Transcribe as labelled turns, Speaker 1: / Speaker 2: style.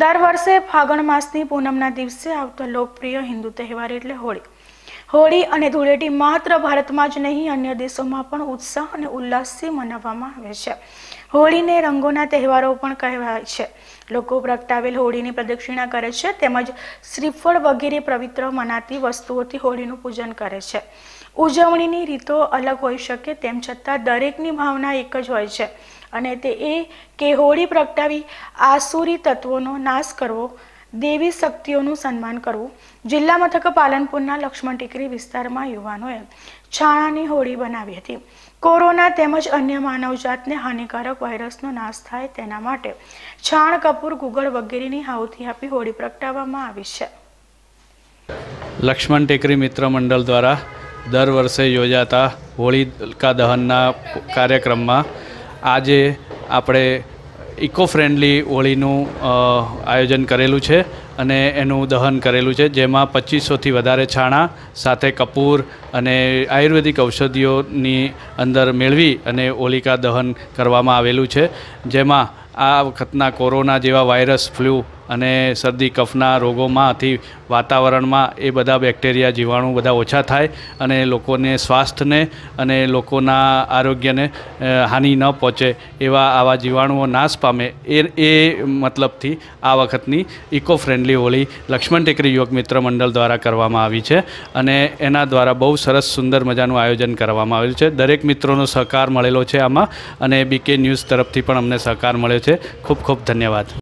Speaker 1: દર વર્ષે ફાગણ માસની પૂનમના દિવસે આવતો લોકપ્રિય હિન્દુ તહેવાર એટલે હોળી હોળી અને ધૂળેટી માત્ર ભારતમાં જ નહીં અન્ય દેશોમાં પણ ઉત્સાહ અને ઉલ્લાસથી મનાવવામાં આવે છે હોળીને રંગોના તહેવારો પણ કહેવાય છે લોકો પ્રગટાવેલ હોળીની પ્રદક્ષિણા કરે છે તેમજ શ્રીફળ વગેરે પવિત્ર મનાતી વસ્તુઓથી હોળીનું પૂજન કરે છે ઉજવણીની રીતો અલગ હોઈ શકે તેમ છતાં દરેકની ભાવના એક જ હોય છે અને તે એ કે હોળી પ્રગટાવી આસુરી તત્વોનો નાશ કરવો દેવી શક્તિઓનું સન્માન કરવું જિલ્લા મથક પાલનપુરના લક્ષ્મણ ટેકરી વિસ્તારમાં યુવાનોએ છાણાની હોળી બનાવી હતી કોરોના તેમજ અન્ય માનવજાતને હાનિકારક વાયરસનો નાશ થાય તેના માટે છાણ કપૂર ગુગળ વગેરેની હાઉથી આપી હોળી પ્રગટાવવામાં આવી છે
Speaker 2: લક્ષ્મણ ટેકરી મિત્ર મંડળ દ્વારા દર વર્ષે યોજાતા હોળી કા દહનના કાર્યક્રમમાં આજે આપણે ઇકો ફ્રેન્ડલી હોળીનું આયોજન કરેલું છે અને એનું દહન કરેલું છે જેમાં પચીસોથી વધારે છાણા સાથે કપૂર અને આયુર્વેદિક ઔષધિઓની અંદર મેળવી અને હોલિકા દહન કરવામાં આવેલું છે જેમાં આ વખતના કોરોના જેવા વાયરસ ફ્લૂ અને શરદી કફના રોગોમાંથી વાતાવરણમાં એ બધા બેક્ટેરિયા જીવાણુ બધા ઓછા થાય અને લોકોને સ્વાસ્થ્યને અને લોકોના આરોગ્યને હાનિ ન પહોંચે એવા આવા જીવાણુઓ નાશ પામે એ એ મતલબથી આ વખતની ઇકો ફ્રેન્ડલી હોળી લક્ષ્મણ ટેકરી યોગ મિત્ર મંડળ દ્વારા કરવામાં આવી છે અને એના દ્વારા બહુ સરસ સુંદર મજાનું આયોજન કરવામાં આવેલું છે દરેક મિત્રોનો સહકાર મળેલો છે આમાં અને બીકે ન્યૂઝ તરફથી પણ અમને સહકાર મળ્યો છે ખૂબ ખૂબ ધન્યવાદ